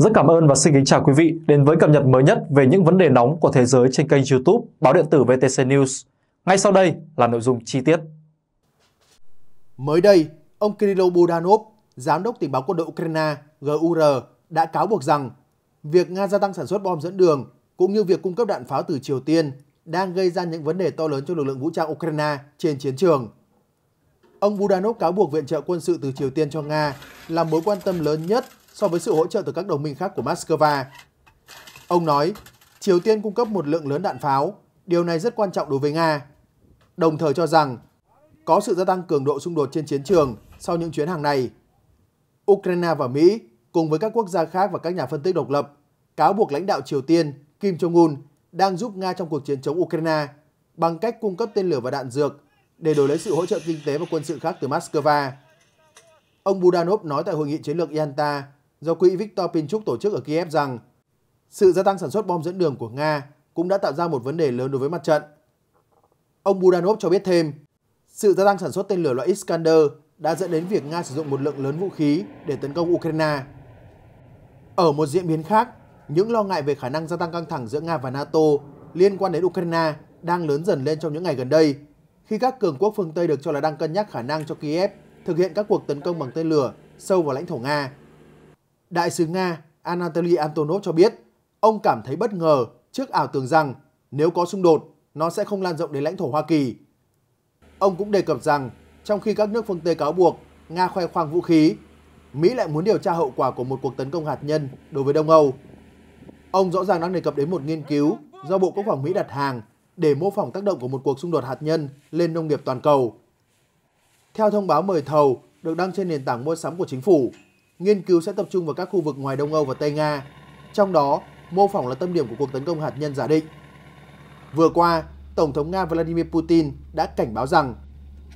Rất cảm ơn và xin kính chào quý vị đến với cập nhật mới nhất về những vấn đề nóng của thế giới trên kênh YouTube Báo điện tử VTC News. Ngay sau đây là nội dung chi tiết. Mới đây, ông Kirill Budanov, giám đốc tình báo quân đội Ukraine GUR đã cáo buộc rằng việc Nga gia tăng sản xuất bom dẫn đường cũng như việc cung cấp đạn pháo từ Triều Tiên đang gây ra những vấn đề to lớn cho lực lượng vũ trang Ukraine trên chiến trường. Ông Budanov cáo buộc viện trợ quân sự từ Triều Tiên cho Nga là mối quan tâm lớn nhất so với sự hỗ trợ từ các đồng minh khác của Moscow. Ông nói, Triều Tiên cung cấp một lượng lớn đạn pháo, điều này rất quan trọng đối với Nga. Đồng thời cho rằng, có sự gia tăng cường độ xung đột trên chiến trường sau những chuyến hàng này. Ukraine và Mỹ, cùng với các quốc gia khác và các nhà phân tích độc lập, cáo buộc lãnh đạo Triều Tiên Kim Jong-un đang giúp Nga trong cuộc chiến chống Ukraine bằng cách cung cấp tên lửa và đạn dược để đổi lấy sự hỗ trợ kinh tế và quân sự khác từ Moscow. Ông Budanov nói tại hội nghị chiến lược Yalta do quỹ Viktor Pinchuk tổ chức ở Kiev rằng sự gia tăng sản xuất bom dẫn đường của Nga cũng đã tạo ra một vấn đề lớn đối với mặt trận. Ông Budanov cho biết thêm, sự gia tăng sản xuất tên lửa loại Iskander đã dẫn đến việc Nga sử dụng một lượng lớn vũ khí để tấn công Ukraine. Ở một diễn biến khác, những lo ngại về khả năng gia tăng căng thẳng giữa Nga và NATO liên quan đến Ukraine đang lớn dần lên trong những ngày gần đây, khi các cường quốc phương Tây được cho là đang cân nhắc khả năng cho Kiev thực hiện các cuộc tấn công bằng tên lửa sâu vào lãnh thổ Nga. Đại sứ Nga Anatoly Antonov cho biết, ông cảm thấy bất ngờ trước ảo tưởng rằng nếu có xung đột, nó sẽ không lan rộng đến lãnh thổ Hoa Kỳ. Ông cũng đề cập rằng, trong khi các nước phương Tây cáo buộc Nga khoe khoang vũ khí, Mỹ lại muốn điều tra hậu quả của một cuộc tấn công hạt nhân đối với Đông Âu. Ông rõ ràng đang đề cập đến một nghiên cứu do Bộ Quốc phòng Mỹ đặt hàng để mô phỏng tác động của một cuộc xung đột hạt nhân lên nông nghiệp toàn cầu. Theo thông báo mời thầu được đăng trên nền tảng mua sắm của chính phủ, nghiên cứu sẽ tập trung vào các khu vực ngoài Đông Âu và Tây Nga, trong đó mô phỏng là tâm điểm của cuộc tấn công hạt nhân giả định. Vừa qua, Tổng thống Nga Vladimir Putin đã cảnh báo rằng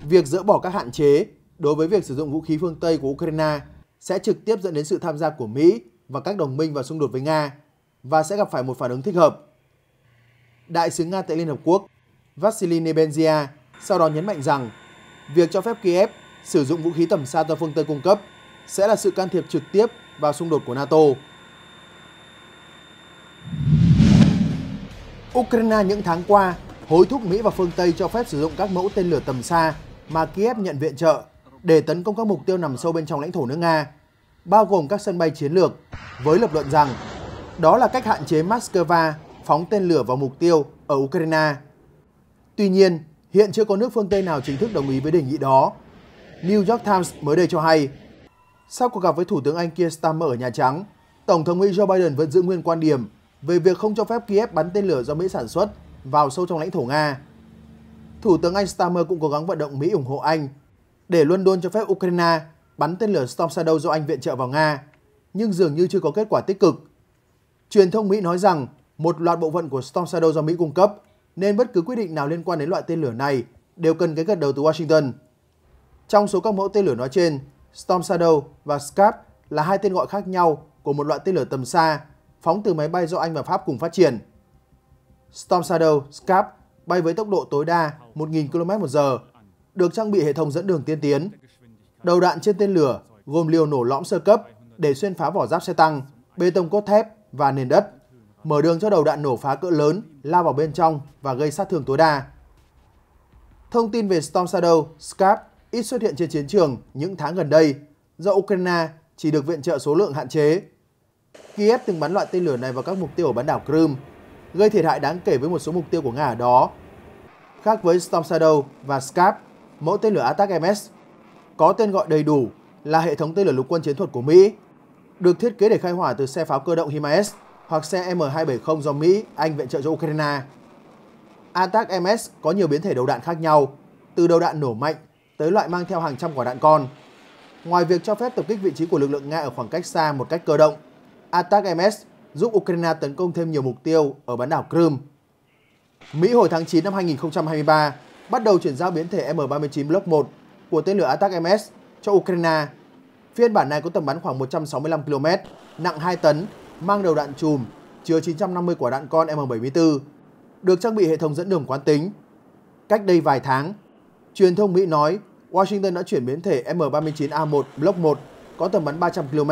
việc dỡ bỏ các hạn chế đối với việc sử dụng vũ khí phương Tây của Ukraine sẽ trực tiếp dẫn đến sự tham gia của Mỹ và các đồng minh vào xung đột với Nga và sẽ gặp phải một phản ứng thích hợp. Đại sứ Nga tại Liên Hợp Quốc Vasily Nebenzia sau đó nhấn mạnh rằng việc cho phép Kiev sử dụng vũ khí tầm xa do phương Tây cung cấp sẽ là sự can thiệp trực tiếp vào xung đột của NATO. Ukraine những tháng qua hối thúc Mỹ và phương Tây cho phép sử dụng các mẫu tên lửa tầm xa mà Kiev nhận viện trợ để tấn công các mục tiêu nằm sâu bên trong lãnh thổ nước Nga, bao gồm các sân bay chiến lược, với lập luận rằng đó là cách hạn chế Moscow phóng tên lửa vào mục tiêu ở Ukraine. Tuy nhiên, hiện chưa có nước phương Tây nào chính thức đồng ý với đề nghị đó. New York Times mới đây cho hay, sau cuộc gặp với Thủ tướng Anh Keir Starmer ở Nhà Trắng, Tổng thống Mỹ Joe Biden vẫn giữ nguyên quan điểm về việc không cho phép Kiev bắn tên lửa do Mỹ sản xuất vào sâu trong lãnh thổ Nga. Thủ tướng Anh Starmer cũng cố gắng vận động Mỹ ủng hộ Anh để London cho phép Ukraine bắn tên lửa Storm Shadow do Anh viện trợ vào Nga, nhưng dường như chưa có kết quả tích cực. Truyền thông Mỹ nói rằng một loạt bộ phận của Storm Shadow do Mỹ cung cấp, nên bất cứ quyết định nào liên quan đến loại tên lửa này đều cần cái gật đầu từ Washington. Trong số các mẫu tên lửa nói trên, Storm Shadow và Scap là hai tên gọi khác nhau của một loại tên lửa tầm xa phóng từ máy bay do Anh và Pháp cùng phát triển. Storm Shadow Scap bay với tốc độ tối đa 1.000 km/h, được trang bị hệ thống dẫn đường tiên tiến. Đầu đạn trên tên lửa gồm liều nổ lõm sơ cấp để xuyên phá vỏ giáp xe tăng, bê tông cốt thép và nền đất, mở đường cho đầu đạn nổ phá cỡ lớn lao vào bên trong và gây sát thương tối đa. Thông tin về Storm Shadow, Scap ít xuất hiện trên chiến trường những tháng gần đây do Ukraine chỉ được viện trợ số lượng hạn chế. Kiev từng bắn loại tên lửa này vào các mục tiêu ở bán đảo Crimea, gây thiệt hại đáng kể với một số mục tiêu của Nga ở đó. Khác với Storm Shadow và Scap, mẫu tên lửa Attack MS có tên gọi đầy đủ là hệ thống tên lửa lục quân chiến thuật của Mỹ, được thiết kế để khai hỏa từ xe pháo cơ động HIMARS hoặc xe M270 do Mỹ, Anh viện trợ cho Ukraine. Attack MS có nhiều biến thể đầu đạn khác nhau, từ đầu đạn nổ mạnh tới loại mang theo hàng trăm quả đạn con. Ngoài việc cho phép tập kích vị trí của lực lượng Nga ở khoảng cách xa một cách cơ động, Attack MS giúp Ukraine tấn công thêm nhiều mục tiêu ở bán đảo Crimea. Mỹ hồi tháng 9 năm 2023 bắt đầu chuyển giao biến thể M39 Block 1 của tên lửa Attack MS cho Ukraine. Phiên bản này có tầm bắn khoảng 165 km, nặng 2 tấn, mang đầu đạn chùm, chứa 950 quả đạn con M74, được trang bị hệ thống dẫn đường quán tính. Cách đây vài tháng, Truyền thông Mỹ nói Washington đã chuyển biến thể M39A1 Block 1 có tầm bắn 300 km.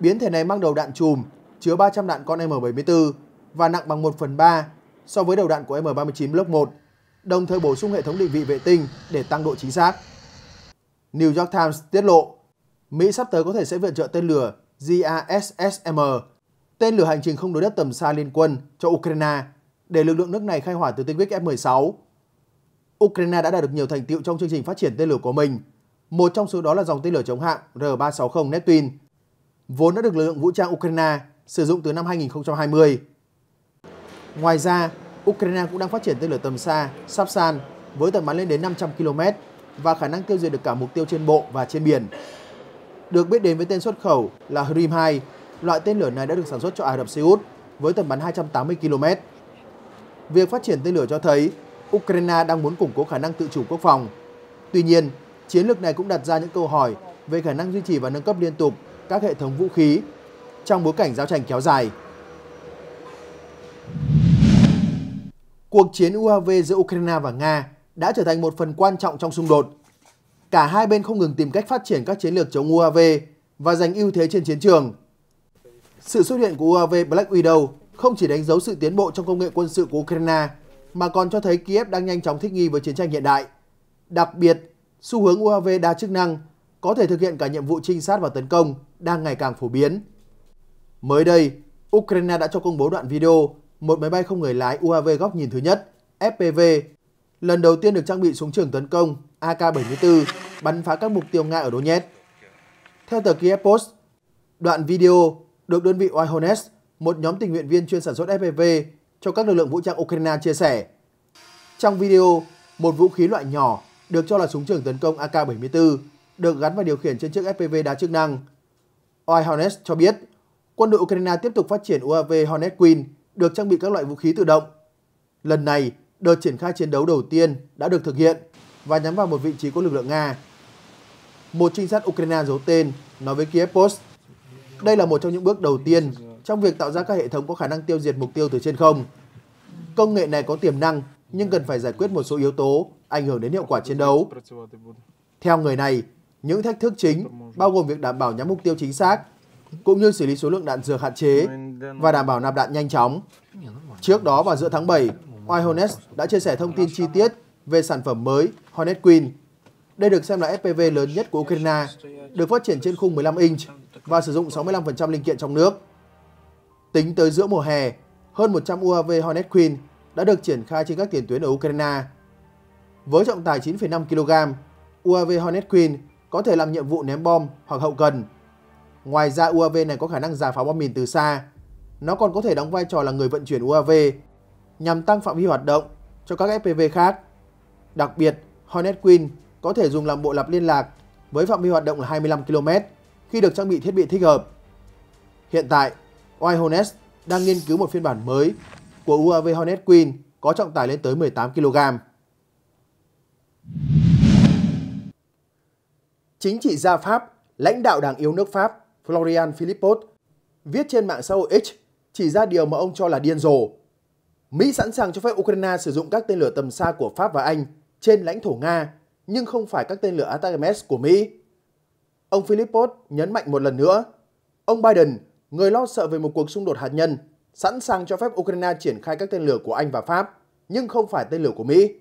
Biến thể này mang đầu đạn chùm, chứa 300 đạn con M74 và nặng bằng 1 phần 3 so với đầu đạn của M39 Block 1, đồng thời bổ sung hệ thống định vị vệ tinh để tăng độ chính xác. New York Times tiết lộ, Mỹ sắp tới có thể sẽ viện trợ tên lửa GASSM, tên lửa hành trình không đối đất tầm xa liên quân cho Ukraine để lực lượng nước này khai hỏa từ tên Wick F-16 Ukraine đã đạt được nhiều thành tựu trong chương trình phát triển tên lửa của mình. Một trong số đó là dòng tên lửa chống hạm R-360 Neptune, vốn đã được lực lượng vũ trang Ukraine sử dụng từ năm 2020. Ngoài ra, Ukraine cũng đang phát triển tên lửa tầm xa Sapsan với tầm bắn lên đến 500 km và khả năng tiêu diệt được cả mục tiêu trên bộ và trên biển. Được biết đến với tên xuất khẩu là Hrim-2, loại tên lửa này đã được sản xuất cho Ả Rập Xê Út với tầm bắn 280 km. Việc phát triển tên lửa cho thấy Ukraine đang muốn củng cố khả năng tự chủ quốc phòng. Tuy nhiên, chiến lược này cũng đặt ra những câu hỏi về khả năng duy trì và nâng cấp liên tục các hệ thống vũ khí trong bối cảnh giao tranh kéo dài. Cuộc chiến UAV giữa Ukraine và Nga đã trở thành một phần quan trọng trong xung đột. Cả hai bên không ngừng tìm cách phát triển các chiến lược chống UAV và giành ưu thế trên chiến trường. Sự xuất hiện của UAV Black Widow không chỉ đánh dấu sự tiến bộ trong công nghệ quân sự của Ukraine mà còn cho thấy Kiev đang nhanh chóng thích nghi với chiến tranh hiện đại. Đặc biệt, xu hướng UAV đa chức năng có thể thực hiện cả nhiệm vụ trinh sát và tấn công đang ngày càng phổ biến. Mới đây, Ukraine đã cho công bố đoạn video một máy bay không người lái UAV góc nhìn thứ nhất FPV lần đầu tiên được trang bị súng trường tấn công AK-74 bắn phá các mục tiêu Nga ở Donetsk. Theo tờ Kiev Post, đoạn video được đơn vị White một nhóm tình nguyện viên chuyên sản xuất FPV cho các lực lượng vũ trang Ukraine chia sẻ. Trong video, một vũ khí loại nhỏ được cho là súng trường tấn công AK-74 được gắn và điều khiển trên chiếc FPV đa chức năng. Oi Hornet cho biết, quân đội Ukraine tiếp tục phát triển UAV Hornet Queen được trang bị các loại vũ khí tự động. Lần này, đợt triển khai chiến đấu đầu tiên đã được thực hiện và nhắm vào một vị trí của lực lượng Nga. Một trinh sát Ukraine giấu tên nói với Kiev Post, đây là một trong những bước đầu tiên trong việc tạo ra các hệ thống có khả năng tiêu diệt mục tiêu từ trên không. Công nghệ này có tiềm năng nhưng cần phải giải quyết một số yếu tố ảnh hưởng đến hiệu quả chiến đấu. Theo người này, những thách thức chính bao gồm việc đảm bảo nhắm mục tiêu chính xác, cũng như xử lý số lượng đạn dược hạn chế và đảm bảo nạp đạn nhanh chóng. Trước đó vào giữa tháng 7, White Hornet đã chia sẻ thông tin chi tiết về sản phẩm mới Hornet Queen. Đây được xem là FPV lớn nhất của Ukraine, được phát triển trên khung 15 inch và sử dụng 65% linh kiện trong nước. Tính tới giữa mùa hè, hơn 100 UAV Hornet Queen đã được triển khai trên các tiền tuyến ở Ukraine. Với trọng tải 9,5 kg, UAV Hornet Queen có thể làm nhiệm vụ ném bom hoặc hậu cần. Ngoài ra UAV này có khả năng giả phá bom mìn từ xa. Nó còn có thể đóng vai trò là người vận chuyển UAV nhằm tăng phạm vi hoạt động cho các FPV khác. Đặc biệt, Hornet Queen có thể dùng làm bộ lặp liên lạc với phạm vi hoạt động là 25 km khi được trang bị thiết bị thích hợp. Hiện tại, Oai Hornets đang nghiên cứu một phiên bản mới của UAV Hornet Queen có trọng tải lên tới 18 kg. Chính trị gia Pháp, lãnh đạo đảng yếu nước Pháp Florian Philippot viết trên mạng xã hội X chỉ ra điều mà ông cho là điên rồ. Mỹ sẵn sàng cho phép Ukraine sử dụng các tên lửa tầm xa của Pháp và Anh trên lãnh thổ Nga, nhưng không phải các tên lửa Atacams của Mỹ. Ông Philippot nhấn mạnh một lần nữa, ông Biden người lo sợ về một cuộc xung đột hạt nhân, sẵn sàng cho phép Ukraine triển khai các tên lửa của Anh và Pháp, nhưng không phải tên lửa của Mỹ.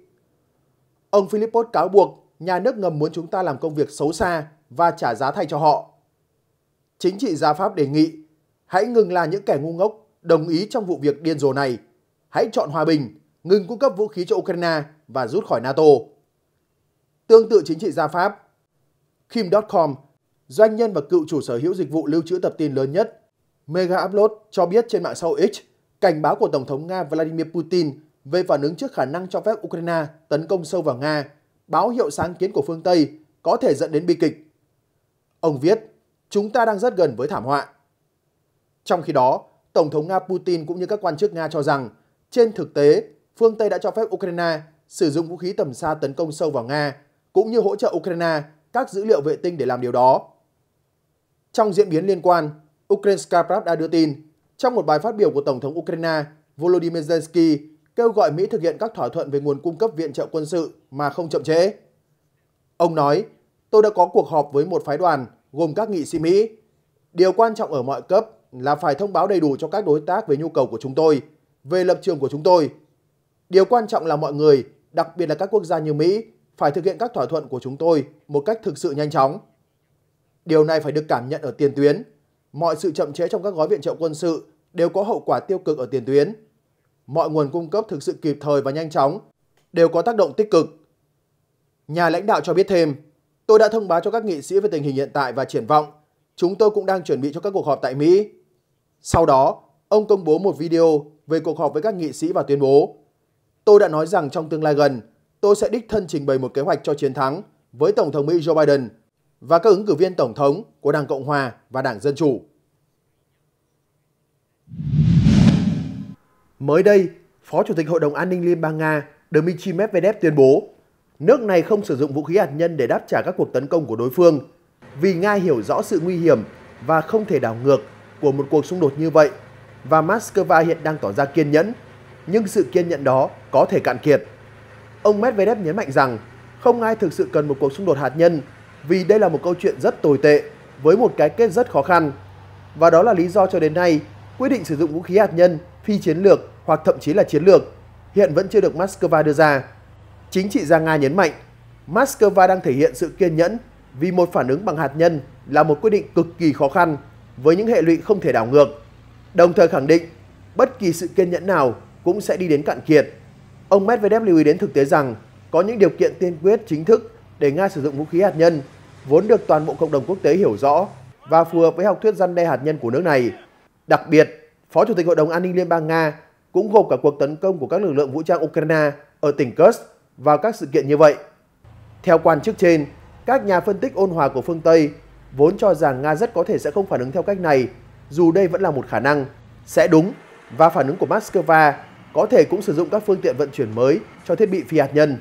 Ông Philippot cáo buộc nhà nước ngầm muốn chúng ta làm công việc xấu xa và trả giá thay cho họ. Chính trị gia Pháp đề nghị, hãy ngừng là những kẻ ngu ngốc, đồng ý trong vụ việc điên rồ này. Hãy chọn hòa bình, ngừng cung cấp vũ khí cho Ukraine và rút khỏi NATO. Tương tự chính trị gia Pháp, Kim.com, doanh nhân và cựu chủ sở hữu dịch vụ lưu trữ tập tin lớn nhất Mega Upload cho biết trên mạng xã hội X cảnh báo của Tổng thống Nga Vladimir Putin về phản ứng trước khả năng cho phép Ukraine tấn công sâu vào Nga, báo hiệu sáng kiến của phương Tây có thể dẫn đến bi kịch. Ông viết, chúng ta đang rất gần với thảm họa. Trong khi đó, Tổng thống Nga Putin cũng như các quan chức Nga cho rằng, trên thực tế, phương Tây đã cho phép Ukraine sử dụng vũ khí tầm xa tấn công sâu vào Nga, cũng như hỗ trợ Ukraine các dữ liệu vệ tinh để làm điều đó. Trong diễn biến liên quan, Ukrainska Pravda đưa tin, trong một bài phát biểu của Tổng thống Ukraine Volodymyr Zelensky kêu gọi Mỹ thực hiện các thỏa thuận về nguồn cung cấp viện trợ quân sự mà không chậm trễ. Ông nói, tôi đã có cuộc họp với một phái đoàn gồm các nghị sĩ Mỹ. Điều quan trọng ở mọi cấp là phải thông báo đầy đủ cho các đối tác về nhu cầu của chúng tôi, về lập trường của chúng tôi. Điều quan trọng là mọi người, đặc biệt là các quốc gia như Mỹ, phải thực hiện các thỏa thuận của chúng tôi một cách thực sự nhanh chóng. Điều này phải được cảm nhận ở tiền tuyến mọi sự chậm trễ trong các gói viện trợ quân sự đều có hậu quả tiêu cực ở tiền tuyến. Mọi nguồn cung cấp thực sự kịp thời và nhanh chóng đều có tác động tích cực. Nhà lãnh đạo cho biết thêm, tôi đã thông báo cho các nghị sĩ về tình hình hiện tại và triển vọng. Chúng tôi cũng đang chuẩn bị cho các cuộc họp tại Mỹ. Sau đó, ông công bố một video về cuộc họp với các nghị sĩ và tuyên bố Tôi đã nói rằng trong tương lai gần, tôi sẽ đích thân trình bày một kế hoạch cho chiến thắng với Tổng thống Mỹ Joe Biden – và các ứng cử viên tổng thống của Đảng Cộng Hòa và Đảng Dân Chủ. Mới đây, Phó Chủ tịch Hội đồng An ninh Liên bang Nga Dmitry Medvedev tuyên bố nước này không sử dụng vũ khí hạt nhân để đáp trả các cuộc tấn công của đối phương vì Nga hiểu rõ sự nguy hiểm và không thể đảo ngược của một cuộc xung đột như vậy và Moscow hiện đang tỏ ra kiên nhẫn, nhưng sự kiên nhẫn đó có thể cạn kiệt. Ông Medvedev nhấn mạnh rằng không ai thực sự cần một cuộc xung đột hạt nhân vì đây là một câu chuyện rất tồi tệ với một cái kết rất khó khăn. Và đó là lý do cho đến nay, quyết định sử dụng vũ khí hạt nhân phi chiến lược hoặc thậm chí là chiến lược hiện vẫn chưa được Moscow đưa ra. Chính trị gia Nga nhấn mạnh, Moscow đang thể hiện sự kiên nhẫn vì một phản ứng bằng hạt nhân là một quyết định cực kỳ khó khăn với những hệ lụy không thể đảo ngược. Đồng thời khẳng định, bất kỳ sự kiên nhẫn nào cũng sẽ đi đến cạn kiệt. Ông Medvedev lưu ý đến thực tế rằng có những điều kiện tiên quyết chính thức để Nga sử dụng vũ khí hạt nhân, vốn được toàn bộ cộng đồng quốc tế hiểu rõ và phù hợp với học thuyết răn đe hạt nhân của nước này. Đặc biệt, Phó Chủ tịch Hội đồng An ninh Liên bang Nga cũng gộp cả cuộc tấn công của các lực lượng vũ trang Ukraine ở tỉnh Kursk vào các sự kiện như vậy. Theo quan chức trên, các nhà phân tích ôn hòa của phương Tây vốn cho rằng Nga rất có thể sẽ không phản ứng theo cách này, dù đây vẫn là một khả năng, sẽ đúng và phản ứng của Moscow có thể cũng sử dụng các phương tiện vận chuyển mới cho thiết bị phi hạt nhân.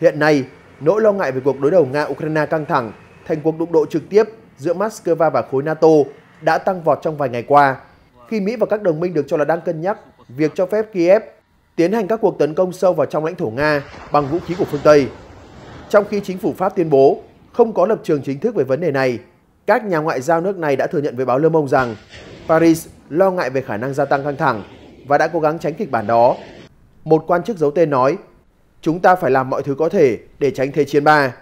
Hiện nay, Nỗi lo ngại về cuộc đối đầu Nga-Ukraine căng thẳng thành cuộc đụng độ trực tiếp giữa Moscow và khối NATO đã tăng vọt trong vài ngày qua, khi Mỹ và các đồng minh được cho là đang cân nhắc việc cho phép Kiev tiến hành các cuộc tấn công sâu vào trong lãnh thổ Nga bằng vũ khí của phương Tây. Trong khi chính phủ Pháp tuyên bố không có lập trường chính thức về vấn đề này, các nhà ngoại giao nước này đã thừa nhận với báo Le Monde rằng Paris lo ngại về khả năng gia tăng căng thẳng và đã cố gắng tránh kịch bản đó. Một quan chức giấu tên nói Chúng ta phải làm mọi thứ có thể để tránh Thế chiến ba.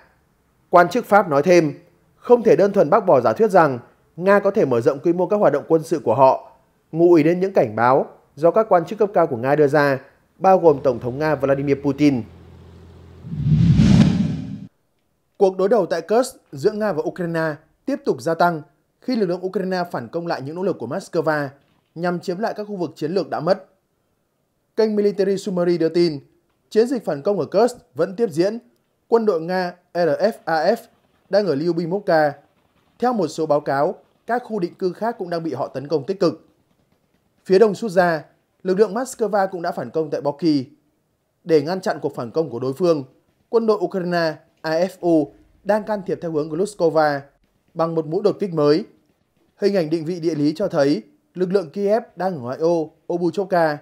Quan chức Pháp nói thêm, không thể đơn thuần bác bỏ giả thuyết rằng Nga có thể mở rộng quy mô các hoạt động quân sự của họ, ngụ ý đến những cảnh báo do các quan chức cấp cao của Nga đưa ra, bao gồm Tổng thống Nga Vladimir Putin. Cuộc đối đầu tại Kursk giữa Nga và Ukraine tiếp tục gia tăng khi lực lượng Ukraine phản công lại những nỗ lực của Moscow nhằm chiếm lại các khu vực chiến lược đã mất. Kênh Military Summary đưa tin, Chiến dịch phản công ở Kursk vẫn tiếp diễn. Quân đội Nga RFAF đang ở Lyubimovka. Theo một số báo cáo, các khu định cư khác cũng đang bị họ tấn công tích cực. Phía đông Suza, lực lượng Moscow cũng đã phản công tại Boki. Để ngăn chặn cuộc phản công của đối phương, quân đội Ukraine AFU đang can thiệp theo hướng Gluskova bằng một mũi đột kích mới. Hình ảnh định vị địa lý cho thấy lực lượng Kiev đang ở ngoại ô Obuchovka.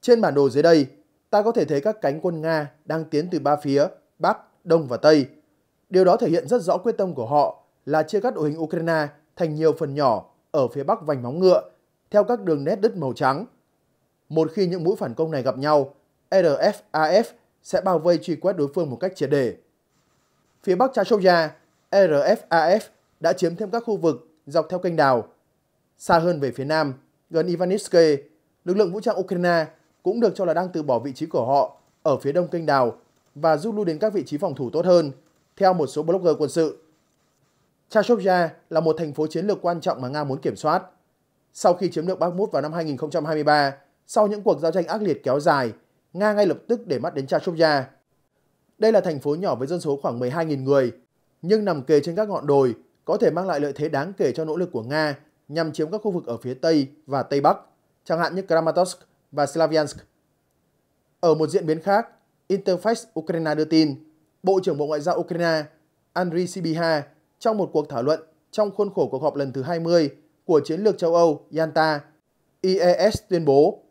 Trên bản đồ dưới đây, ta có thể thấy các cánh quân Nga đang tiến từ ba phía, Bắc, Đông và Tây. Điều đó thể hiện rất rõ quyết tâm của họ là chia cắt đội hình Ukraine thành nhiều phần nhỏ ở phía Bắc vành móng ngựa, theo các đường nét đứt màu trắng. Một khi những mũi phản công này gặp nhau, RFAF sẽ bao vây truy quét đối phương một cách triệt đề. Phía Bắc Chashovia, RFAF đã chiếm thêm các khu vực dọc theo kênh đào. Xa hơn về phía Nam, gần Ivanivske, lực lượng vũ trang Ukraine cũng được cho là đang từ bỏ vị trí của họ ở phía đông kênh đào và rút lui đến các vị trí phòng thủ tốt hơn, theo một số blogger quân sự. Chashovya là một thành phố chiến lược quan trọng mà Nga muốn kiểm soát. Sau khi chiếm được Bakhmut vào năm 2023, sau những cuộc giao tranh ác liệt kéo dài, Nga ngay lập tức để mắt đến Chashovya. Đây là thành phố nhỏ với dân số khoảng 12.000 người, nhưng nằm kề trên các ngọn đồi có thể mang lại lợi thế đáng kể cho nỗ lực của Nga nhằm chiếm các khu vực ở phía Tây và Tây Bắc, chẳng hạn như Kramatorsk và Slavyansk. Ở một diễn biến khác, Interfax Ukraine đưa tin, Bộ trưởng Bộ Ngoại giao Ukraine Andriy Sibiha trong một cuộc thảo luận trong khuôn khổ cuộc họp lần thứ 20 của chiến lược châu Âu Yalta, IES tuyên bố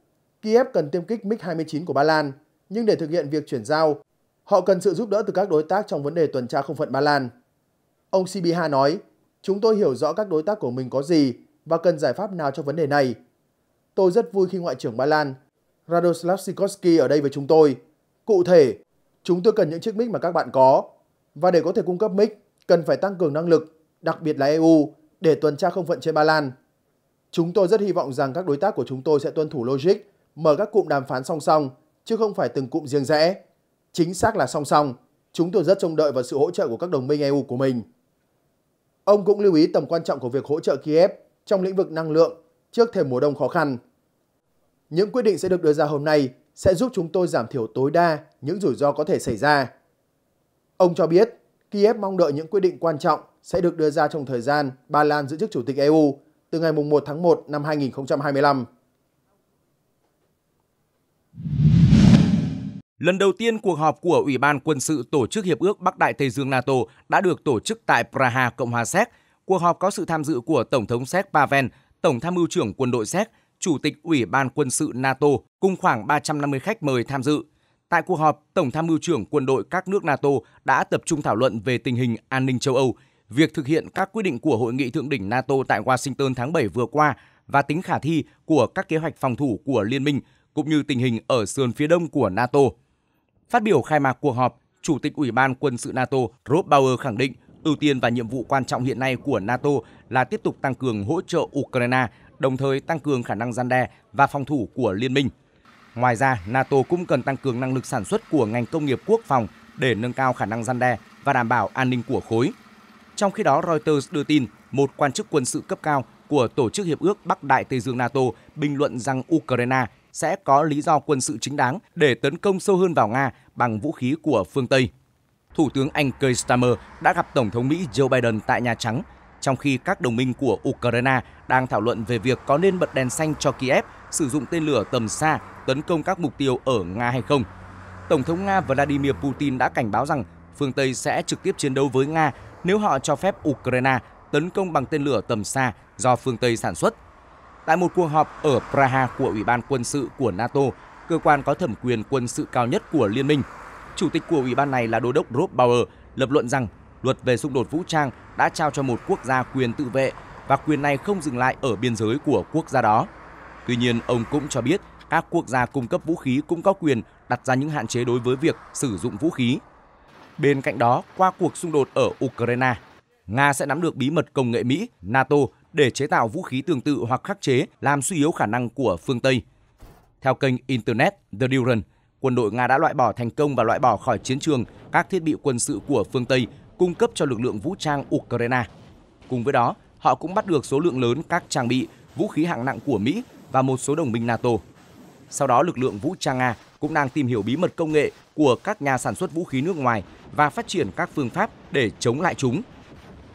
Kiev cần tiêm kích MiG-29 của Ba Lan, nhưng để thực hiện việc chuyển giao, họ cần sự giúp đỡ từ các đối tác trong vấn đề tuần tra không phận Ba Lan. Ông Sibiha nói, chúng tôi hiểu rõ các đối tác của mình có gì và cần giải pháp nào cho vấn đề này – Tôi rất vui khi Ngoại trưởng Ba Lan Radoslav Sikorsky ở đây với chúng tôi. Cụ thể, chúng tôi cần những chiếc mic mà các bạn có. Và để có thể cung cấp mic, cần phải tăng cường năng lực, đặc biệt là EU, để tuần tra không phận trên Ba Lan. Chúng tôi rất hy vọng rằng các đối tác của chúng tôi sẽ tuân thủ logic, mở các cụm đàm phán song song, chứ không phải từng cụm riêng rẽ. Chính xác là song song, chúng tôi rất trông đợi vào sự hỗ trợ của các đồng minh EU của mình. Ông cũng lưu ý tầm quan trọng của việc hỗ trợ Kiev trong lĩnh vực năng lượng trước thềm mùa đông khó khăn. Những quyết định sẽ được đưa ra hôm nay sẽ giúp chúng tôi giảm thiểu tối đa những rủi ro có thể xảy ra. Ông cho biết Kiev mong đợi những quyết định quan trọng sẽ được đưa ra trong thời gian Ba Lan giữ chức Chủ tịch EU từ ngày 1 tháng 1 năm 2025. Lần đầu tiên cuộc họp của Ủy ban quân sự tổ chức Hiệp ước Bắc Đại Tây Dương NATO đã được tổ chức tại Praha, Cộng hòa Séc. Cuộc họp có sự tham dự của Tổng thống Séc Pavel Tổng tham mưu trưởng quân đội Séc, Chủ tịch Ủy ban quân sự NATO cùng khoảng 350 khách mời tham dự. Tại cuộc họp, Tổng tham mưu trưởng quân đội các nước NATO đã tập trung thảo luận về tình hình an ninh châu Âu, việc thực hiện các quyết định của Hội nghị Thượng đỉnh NATO tại Washington tháng 7 vừa qua và tính khả thi của các kế hoạch phòng thủ của Liên minh, cũng như tình hình ở sườn phía đông của NATO. Phát biểu khai mạc cuộc họp, Chủ tịch Ủy ban quân sự NATO Rob Bauer khẳng định Ưu tiên và nhiệm vụ quan trọng hiện nay của NATO là tiếp tục tăng cường hỗ trợ Ukraine, đồng thời tăng cường khả năng gian đe và phòng thủ của liên minh. Ngoài ra, NATO cũng cần tăng cường năng lực sản xuất của ngành công nghiệp quốc phòng để nâng cao khả năng gian đe và đảm bảo an ninh của khối. Trong khi đó, Reuters đưa tin một quan chức quân sự cấp cao của Tổ chức Hiệp ước Bắc Đại Tây Dương NATO bình luận rằng Ukraine sẽ có lý do quân sự chính đáng để tấn công sâu hơn vào Nga bằng vũ khí của phương Tây. Thủ tướng Anh Keir Starmer đã gặp Tổng thống Mỹ Joe Biden tại Nhà Trắng, trong khi các đồng minh của Ukraine đang thảo luận về việc có nên bật đèn xanh cho Kiev sử dụng tên lửa tầm xa tấn công các mục tiêu ở Nga hay không. Tổng thống Nga Vladimir Putin đã cảnh báo rằng phương Tây sẽ trực tiếp chiến đấu với Nga nếu họ cho phép Ukraine tấn công bằng tên lửa tầm xa do phương Tây sản xuất. Tại một cuộc họp ở Praha của Ủy ban quân sự của NATO, cơ quan có thẩm quyền quân sự cao nhất của liên minh, Chủ tịch của ủy ban này là đô đốc Rob Bauer lập luận rằng luật về xung đột vũ trang đã trao cho một quốc gia quyền tự vệ và quyền này không dừng lại ở biên giới của quốc gia đó. Tuy nhiên, ông cũng cho biết các quốc gia cung cấp vũ khí cũng có quyền đặt ra những hạn chế đối với việc sử dụng vũ khí. Bên cạnh đó, qua cuộc xung đột ở Ukraine, Nga sẽ nắm được bí mật công nghệ Mỹ, NATO để chế tạo vũ khí tương tự hoặc khắc chế làm suy yếu khả năng của phương Tây. Theo kênh Internet The Durant, quân đội Nga đã loại bỏ thành công và loại bỏ khỏi chiến trường các thiết bị quân sự của phương Tây cung cấp cho lực lượng vũ trang Ukraine. Cùng với đó, họ cũng bắt được số lượng lớn các trang bị, vũ khí hạng nặng của Mỹ và một số đồng minh NATO. Sau đó, lực lượng vũ trang Nga cũng đang tìm hiểu bí mật công nghệ của các nhà sản xuất vũ khí nước ngoài và phát triển các phương pháp để chống lại chúng.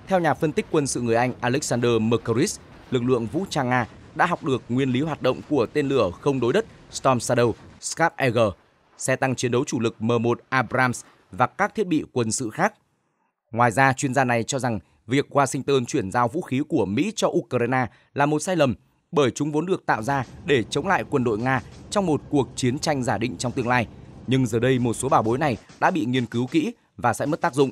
Theo nhà phân tích quân sự người Anh Alexander Mercuris, lực lượng vũ trang Nga đã học được nguyên lý hoạt động của tên lửa không đối đất Storm Shadow Scarp Eagle xe tăng chiến đấu chủ lực M1 Abrams và các thiết bị quân sự khác. Ngoài ra, chuyên gia này cho rằng việc Washington chuyển giao vũ khí của Mỹ cho Ukraine là một sai lầm bởi chúng vốn được tạo ra để chống lại quân đội Nga trong một cuộc chiến tranh giả định trong tương lai. Nhưng giờ đây một số bảo bối này đã bị nghiên cứu kỹ và sẽ mất tác dụng.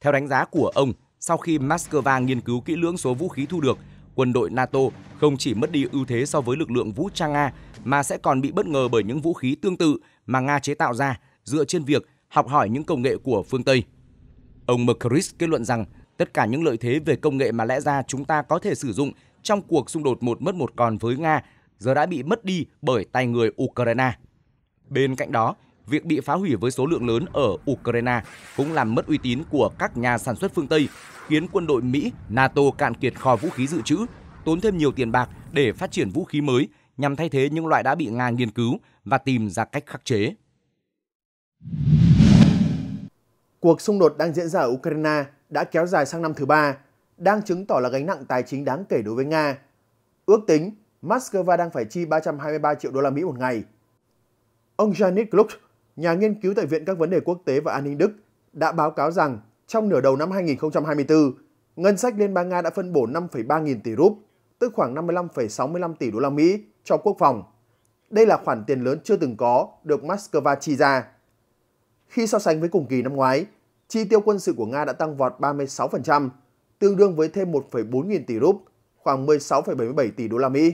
Theo đánh giá của ông, sau khi Moscow nghiên cứu kỹ lưỡng số vũ khí thu được, quân đội NATO không chỉ mất đi ưu thế so với lực lượng vũ trang Nga mà sẽ còn bị bất ngờ bởi những vũ khí tương tự mà Nga chế tạo ra dựa trên việc học hỏi những công nghệ của phương Tây. Ông Merkeris kết luận rằng tất cả những lợi thế về công nghệ mà lẽ ra chúng ta có thể sử dụng trong cuộc xung đột một mất một còn với Nga giờ đã bị mất đi bởi tay người Ukraine. Bên cạnh đó, việc bị phá hủy với số lượng lớn ở Ukraine cũng làm mất uy tín của các nhà sản xuất phương Tây, khiến quân đội Mỹ, NATO cạn kiệt kho vũ khí dự trữ, tốn thêm nhiều tiền bạc để phát triển vũ khí mới nhằm thay thế những loại đã bị Nga nghiên cứu và tìm ra cách khắc chế. Cuộc xung đột đang diễn ra ở Ukraine đã kéo dài sang năm thứ ba, đang chứng tỏ là gánh nặng tài chính đáng kể đối với Nga. Ước tính, Moscow đang phải chi 323 triệu đô la Mỹ một ngày. Ông Janik Gluck, nhà nghiên cứu tại Viện các vấn đề quốc tế và an ninh Đức, đã báo cáo rằng trong nửa đầu năm 2024, ngân sách Liên bang Nga đã phân bổ 5,3 nghìn tỷ rúp, tức khoảng 55,65 tỷ đô la Mỹ cho quốc phòng. Đây là khoản tiền lớn chưa từng có được Moscow chi ra. Khi so sánh với cùng kỳ năm ngoái, chi tiêu quân sự của Nga đã tăng vọt 36%, tương đương với thêm 1,4 nghìn tỷ rúp, khoảng 16,77 tỷ đô la Mỹ.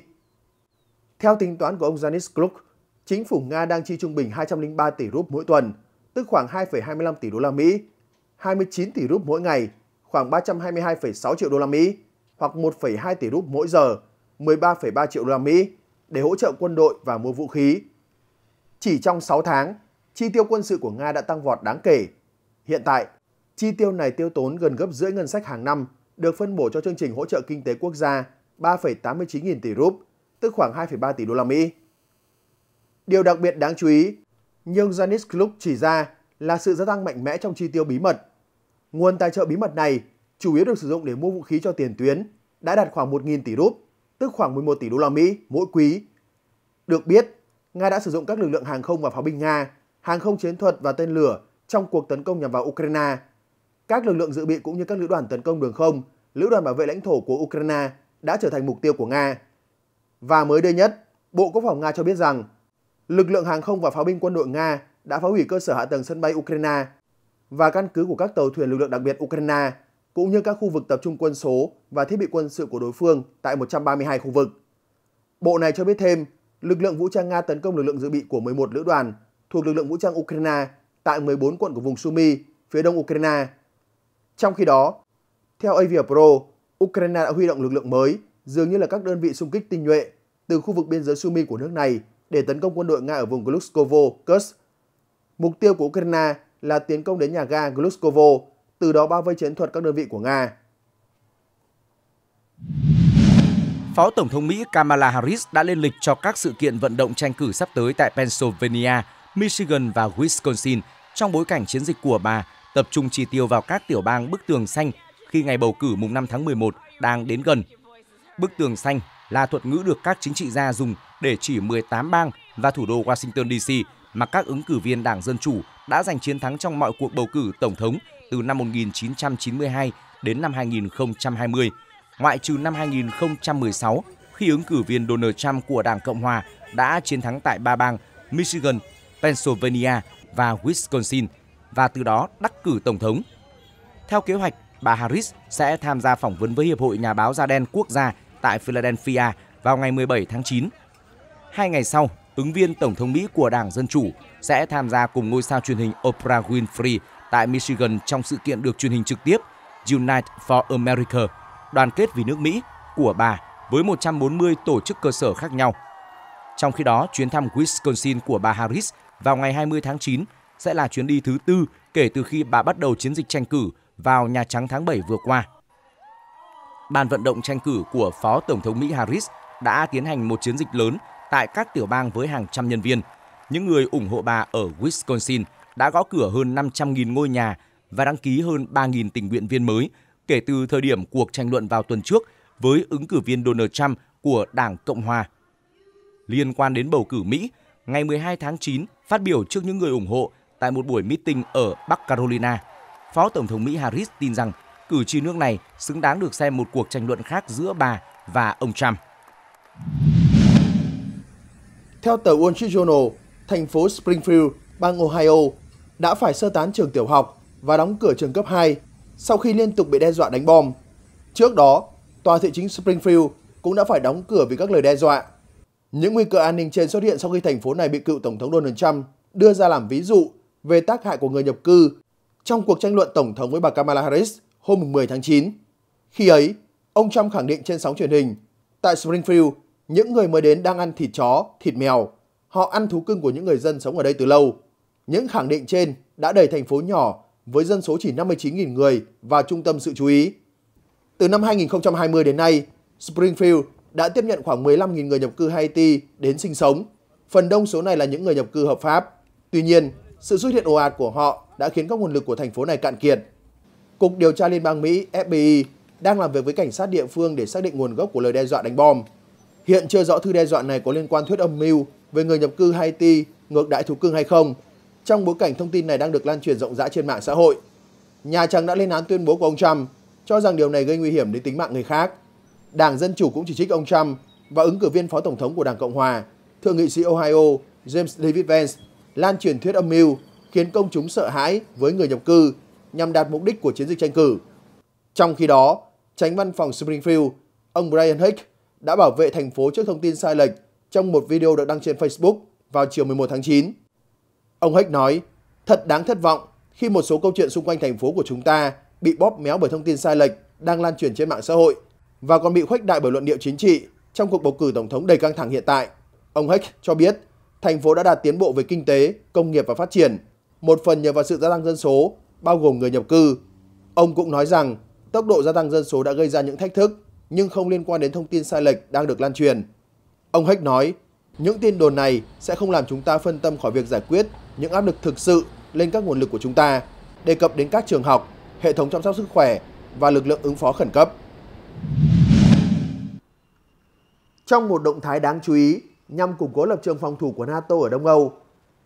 Theo tính toán của ông Janis Kluk, chính phủ Nga đang chi trung bình 203 tỷ rúp mỗi tuần, tức khoảng 2,25 tỷ đô la Mỹ, 29 tỷ rúp mỗi ngày, khoảng 322,6 triệu đô la Mỹ, hoặc 1,2 tỷ rúp mỗi giờ, 13,3 triệu đô la Mỹ, để hỗ trợ quân đội và mua vũ khí. Chỉ trong 6 tháng, chi tiêu quân sự của Nga đã tăng vọt đáng kể. Hiện tại, chi tiêu này tiêu tốn gần gấp rưỡi ngân sách hàng năm được phân bổ cho chương trình hỗ trợ kinh tế quốc gia 3,89 nghìn tỷ rúp, tức khoảng 2,3 tỷ đô la Mỹ. Điều đặc biệt đáng chú ý, nhưng Janis Klug chỉ ra là sự gia tăng mạnh mẽ trong chi tiêu bí mật. Nguồn tài trợ bí mật này chủ yếu được sử dụng để mua vũ khí cho tiền tuyến, đã đạt khoảng 1.000 tỷ rúp, tức khoảng 11 tỷ đô la Mỹ mỗi quý. Được biết, Nga đã sử dụng các lực lượng hàng không và pháo binh Nga, hàng không chiến thuật và tên lửa trong cuộc tấn công nhằm vào Ukraine. Các lực lượng dự bị cũng như các lữ đoàn tấn công đường không, lữ đoàn bảo vệ lãnh thổ của Ukraine đã trở thành mục tiêu của Nga. Và mới đây nhất, Bộ Quốc phòng Nga cho biết rằng lực lượng hàng không và pháo binh quân đội Nga đã phá hủy cơ sở hạ tầng sân bay Ukraine và căn cứ của các tàu thuyền lực lượng đặc biệt Ukraine cũng như các khu vực tập trung quân số và thiết bị quân sự của đối phương tại 132 khu vực. Bộ này cho biết thêm, lực lượng vũ trang Nga tấn công lực lượng dự bị của 11 lữ đoàn thuộc lực lượng vũ trang Ukraine tại 14 quận của vùng Sumy, phía đông Ukraine. Trong khi đó, theo Avia Pro, Ukraine đã huy động lực lượng mới, dường như là các đơn vị xung kích tinh nhuệ từ khu vực biên giới Sumy của nước này để tấn công quân đội Nga ở vùng Gluskovo, Kursk. Mục tiêu của Ukraine là tiến công đến nhà ga Gluskovo từ đó bao vây chiến thuật các đơn vị của Nga. Phó Tổng thống Mỹ Kamala Harris đã lên lịch cho các sự kiện vận động tranh cử sắp tới tại Pennsylvania, Michigan và Wisconsin trong bối cảnh chiến dịch của bà tập trung chi tiêu vào các tiểu bang bức tường xanh khi ngày bầu cử mùng 5 tháng 11 đang đến gần. Bức tường xanh là thuật ngữ được các chính trị gia dùng để chỉ 18 bang và thủ đô Washington DC mà các ứng cử viên Đảng Dân Chủ đã giành chiến thắng trong mọi cuộc bầu cử tổng thống từ năm 1992 đến năm 2020, ngoại trừ năm 2016 khi ứng cử viên Donald Trump của Đảng Cộng Hòa đã chiến thắng tại ba bang Michigan, Pennsylvania và Wisconsin và từ đó đắc cử Tổng thống. Theo kế hoạch, bà Harris sẽ tham gia phỏng vấn với Hiệp hội Nhà báo da đen quốc gia tại Philadelphia vào ngày 17 tháng 9. Hai ngày sau, ứng viên Tổng thống Mỹ của Đảng Dân Chủ sẽ tham gia cùng ngôi sao truyền hình Oprah Winfrey tại Michigan trong sự kiện được truyền hình trực tiếp Unite for America, đoàn kết vì nước Mỹ của bà với 140 tổ chức cơ sở khác nhau. Trong khi đó, chuyến thăm Wisconsin của bà Harris vào ngày 20 tháng 9 sẽ là chuyến đi thứ tư kể từ khi bà bắt đầu chiến dịch tranh cử vào Nhà Trắng tháng 7 vừa qua. Ban vận động tranh cử của Phó Tổng thống Mỹ Harris đã tiến hành một chiến dịch lớn tại các tiểu bang với hàng trăm nhân viên. Những người ủng hộ bà ở Wisconsin đã gõ cửa hơn 500.000 ngôi nhà và đăng ký hơn 3.000 tình nguyện viên mới kể từ thời điểm cuộc tranh luận vào tuần trước với ứng cử viên Donald Trump của Đảng Cộng Hòa. Liên quan đến bầu cử Mỹ, ngày 12 tháng 9, phát biểu trước những người ủng hộ tại một buổi meeting ở Bắc Carolina, Phó Tổng thống Mỹ Harris tin rằng cử tri nước này xứng đáng được xem một cuộc tranh luận khác giữa bà và ông Trump. Theo tờ Wall Street Journal, thành phố Springfield, bang Ohio đã phải sơ tán trường tiểu học và đóng cửa trường cấp 2 sau khi liên tục bị đe dọa đánh bom. Trước đó, tòa thị chính Springfield cũng đã phải đóng cửa vì các lời đe dọa. Những nguy cơ an ninh trên xuất hiện sau khi thành phố này bị cựu Tổng thống Donald Trump đưa ra làm ví dụ về tác hại của người nhập cư trong cuộc tranh luận Tổng thống với bà Kamala Harris hôm 10 tháng 9. Khi ấy, ông Trump khẳng định trên sóng truyền hình, tại Springfield, những người mới đến đang ăn thịt chó, thịt mèo. Họ ăn thú cưng của những người dân sống ở đây từ lâu. Những khẳng định trên đã đẩy thành phố nhỏ với dân số chỉ 59.000 người vào trung tâm sự chú ý. Từ năm 2020 đến nay, Springfield đã tiếp nhận khoảng 15.000 người nhập cư Haiti đến sinh sống. Phần đông số này là những người nhập cư hợp pháp. Tuy nhiên, sự xuất hiện ồ ạt của họ đã khiến các nguồn lực của thành phố này cạn kiệt. Cục điều tra Liên bang Mỹ FBI đang làm việc với cảnh sát địa phương để xác định nguồn gốc của lời đe dọa đánh bom. Hiện chưa rõ thư đe dọa này có liên quan thuyết âm mưu về người nhập cư Haiti ngược đại thú cưng hay không – trong bối cảnh thông tin này đang được lan truyền rộng rãi trên mạng xã hội. Nhà Trắng đã lên án tuyên bố của ông Trump, cho rằng điều này gây nguy hiểm đến tính mạng người khác. Đảng Dân Chủ cũng chỉ trích ông Trump và ứng cử viên Phó Tổng thống của Đảng Cộng Hòa, Thượng nghị sĩ Ohio James David Vance lan truyền thuyết âm mưu khiến công chúng sợ hãi với người nhập cư nhằm đạt mục đích của chiến dịch tranh cử. Trong khi đó, tránh văn phòng Springfield, ông Brian Hick đã bảo vệ thành phố trước thông tin sai lệch trong một video được đăng trên Facebook vào chiều 11 tháng 9. Ông Hách nói, thật đáng thất vọng khi một số câu chuyện xung quanh thành phố của chúng ta bị bóp méo bởi thông tin sai lệch đang lan truyền trên mạng xã hội và còn bị khuếch đại bởi luận điệu chính trị trong cuộc bầu cử tổng thống đầy căng thẳng hiện tại. Ông Hách cho biết, thành phố đã đạt tiến bộ về kinh tế, công nghiệp và phát triển, một phần nhờ vào sự gia tăng dân số, bao gồm người nhập cư. Ông cũng nói rằng, tốc độ gia tăng dân số đã gây ra những thách thức, nhưng không liên quan đến thông tin sai lệch đang được lan truyền. Ông Hách nói, những tin đồn này sẽ không làm chúng ta phân tâm khỏi việc giải quyết những áp lực thực sự lên các nguồn lực của chúng ta, đề cập đến các trường học, hệ thống chăm sóc sức khỏe và lực lượng ứng phó khẩn cấp. Trong một động thái đáng chú ý nhằm củng cố lập trường phòng thủ của NATO ở Đông Âu,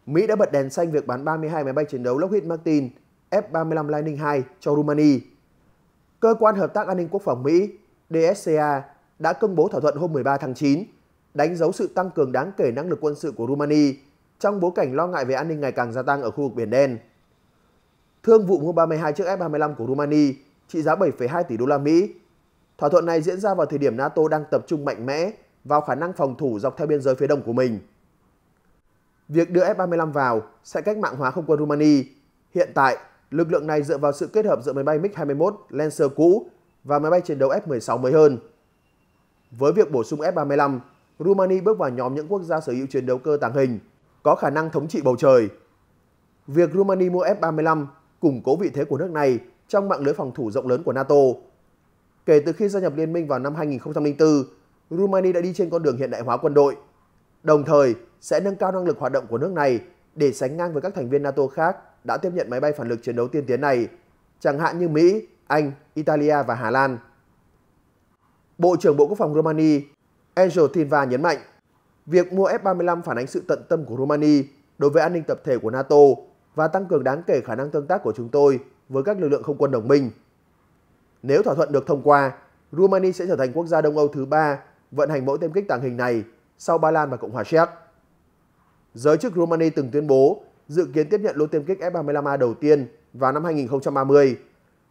Mỹ đã bật đèn xanh việc bán 32 máy bay chiến đấu Lockheed Martin F-35 Lightning II cho Romania. Cơ quan Hợp tác An ninh Quốc phòng Mỹ DSCA đã công bố thỏa thuận hôm 13 tháng 9, đánh dấu sự tăng cường đáng kể năng lực quân sự của Romania trong bối cảnh lo ngại về an ninh ngày càng gia tăng ở khu vực Biển Đen. Thương vụ mua 32 chiếc F-35 của Rumani trị giá 7,2 tỷ đô la Mỹ. Thỏa thuận này diễn ra vào thời điểm NATO đang tập trung mạnh mẽ vào khả năng phòng thủ dọc theo biên giới phía đông của mình. Việc đưa F-35 vào sẽ cách mạng hóa không quân Rumani. Hiện tại, lực lượng này dựa vào sự kết hợp giữa máy bay MiG-21 Lancer cũ và máy bay chiến đấu F-16 mới hơn. Với việc bổ sung F-35, Rumani bước vào nhóm những quốc gia sở hữu chiến đấu cơ tàng hình – có khả năng thống trị bầu trời. Việc Rumani mua F-35 củng cố vị thế của nước này trong mạng lưới phòng thủ rộng lớn của NATO. Kể từ khi gia nhập liên minh vào năm 2004, Rumani đã đi trên con đường hiện đại hóa quân đội, đồng thời sẽ nâng cao năng lực hoạt động của nước này để sánh ngang với các thành viên NATO khác đã tiếp nhận máy bay phản lực chiến đấu tiên tiến này, chẳng hạn như Mỹ, Anh, Italia và Hà Lan. Bộ trưởng Bộ Quốc phòng Romania Angel Tinva nhấn mạnh, Việc mua F-35 phản ánh sự tận tâm của Romania đối với an ninh tập thể của NATO và tăng cường đáng kể khả năng tương tác của chúng tôi với các lực lượng không quân đồng minh. Nếu thỏa thuận được thông qua, Romania sẽ trở thành quốc gia Đông Âu thứ ba vận hành mẫu tiêm kích tàng hình này sau Ba Lan và Cộng hòa Séc. Giới chức Romania từng tuyên bố dự kiến tiếp nhận lô tiêm kích F-35A đầu tiên vào năm 2030.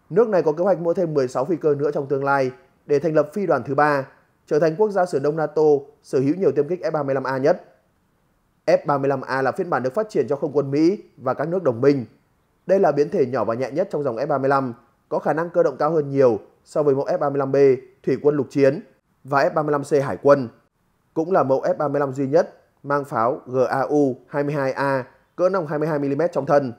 Nước này có kế hoạch mua thêm 16 phi cơ nữa trong tương lai để thành lập phi đoàn thứ ba trở thành quốc gia sửa đông NATO sở hữu nhiều tiêm kích F-35A nhất. F-35A là phiên bản được phát triển cho không quân Mỹ và các nước đồng minh. Đây là biến thể nhỏ và nhẹ nhất trong dòng F-35, có khả năng cơ động cao hơn nhiều so với mẫu F-35B thủy quân lục chiến và F-35C hải quân. Cũng là mẫu F-35 duy nhất mang pháo GAU-22A cỡ nòng 22mm trong thân.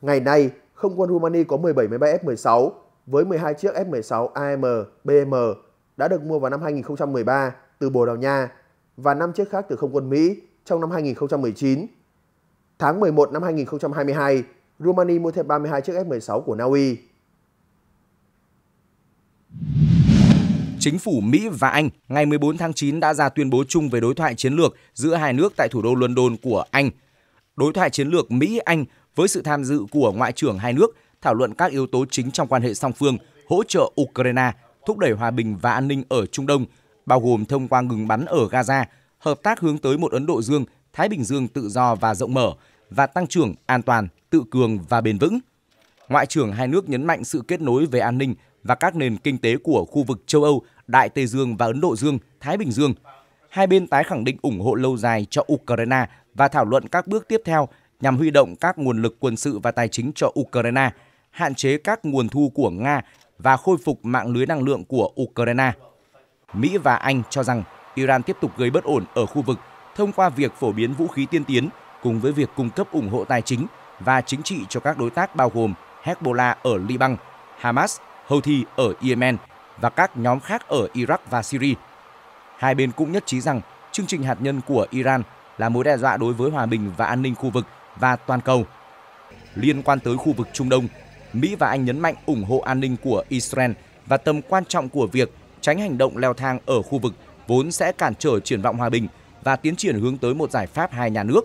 Ngày nay, không quân Rumani có 17 máy bay F-16 với 12 chiếc F-16 AM, BM đã được mua vào năm 2013 từ Bồ Đào Nha và 5 chiếc khác từ không quân Mỹ trong năm 2019. Tháng 11 năm 2022, Romania mua thêm 32 chiếc F-16 của Na Uy. Chính phủ Mỹ và Anh ngày 14 tháng 9 đã ra tuyên bố chung về đối thoại chiến lược giữa hai nước tại thủ đô London của Anh. Đối thoại chiến lược Mỹ-Anh với sự tham dự của ngoại trưởng hai nước thảo luận các yếu tố chính trong quan hệ song phương, hỗ trợ Ukraine thúc đẩy hòa bình và an ninh ở Trung Đông, bao gồm thông qua ngừng bắn ở Gaza, hợp tác hướng tới một Ấn Độ Dương, Thái Bình Dương tự do và rộng mở và tăng trưởng an toàn, tự cường và bền vững. Ngoại trưởng hai nước nhấn mạnh sự kết nối về an ninh và các nền kinh tế của khu vực châu Âu, Đại Tây Dương và Ấn Độ Dương, Thái Bình Dương. Hai bên tái khẳng định ủng hộ lâu dài cho Ukraine và thảo luận các bước tiếp theo nhằm huy động các nguồn lực quân sự và tài chính cho Ukraine, hạn chế các nguồn thu của Nga và khôi phục mạng lưới năng lượng của Ukraine. Mỹ và Anh cho rằng Iran tiếp tục gây bất ổn ở khu vực thông qua việc phổ biến vũ khí tiên tiến cùng với việc cung cấp ủng hộ tài chính và chính trị cho các đối tác bao gồm Hezbollah ở Liban, Hamas, Houthi ở Yemen và các nhóm khác ở Iraq và Syria. Hai bên cũng nhất trí rằng chương trình hạt nhân của Iran là mối đe dọa đối với hòa bình và an ninh khu vực và toàn cầu. Liên quan tới khu vực Trung Đông, Mỹ và Anh nhấn mạnh ủng hộ an ninh của Israel và tầm quan trọng của việc tránh hành động leo thang ở khu vực vốn sẽ cản trở triển vọng hòa bình và tiến triển hướng tới một giải pháp hai nhà nước.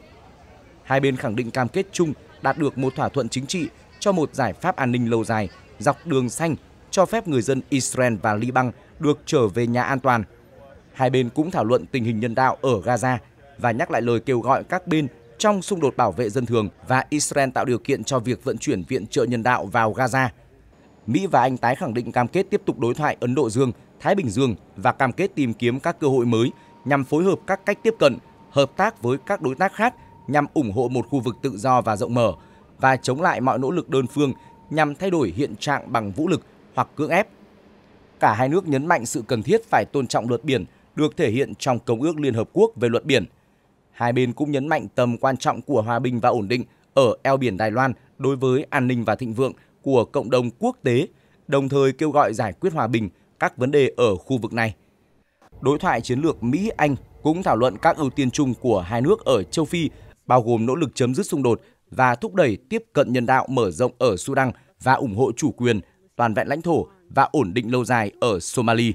Hai bên khẳng định cam kết chung đạt được một thỏa thuận chính trị cho một giải pháp an ninh lâu dài dọc đường xanh cho phép người dân Israel và Liban được trở về nhà an toàn. Hai bên cũng thảo luận tình hình nhân đạo ở Gaza và nhắc lại lời kêu gọi các bên trong xung đột bảo vệ dân thường và Israel tạo điều kiện cho việc vận chuyển viện trợ nhân đạo vào Gaza. Mỹ và Anh tái khẳng định cam kết tiếp tục đối thoại Ấn Độ Dương, Thái Bình Dương và cam kết tìm kiếm các cơ hội mới nhằm phối hợp các cách tiếp cận, hợp tác với các đối tác khác nhằm ủng hộ một khu vực tự do và rộng mở và chống lại mọi nỗ lực đơn phương nhằm thay đổi hiện trạng bằng vũ lực hoặc cưỡng ép. Cả hai nước nhấn mạnh sự cần thiết phải tôn trọng luật biển được thể hiện trong Công ước Liên Hợp Quốc về luật biển – Hai bên cũng nhấn mạnh tầm quan trọng của hòa bình và ổn định ở eo biển Đài Loan đối với an ninh và thịnh vượng của cộng đồng quốc tế, đồng thời kêu gọi giải quyết hòa bình các vấn đề ở khu vực này. Đối thoại chiến lược Mỹ-Anh cũng thảo luận các ưu tiên chung của hai nước ở châu Phi, bao gồm nỗ lực chấm dứt xung đột và thúc đẩy tiếp cận nhân đạo mở rộng ở Sudan và ủng hộ chủ quyền, toàn vẹn lãnh thổ và ổn định lâu dài ở Somalia.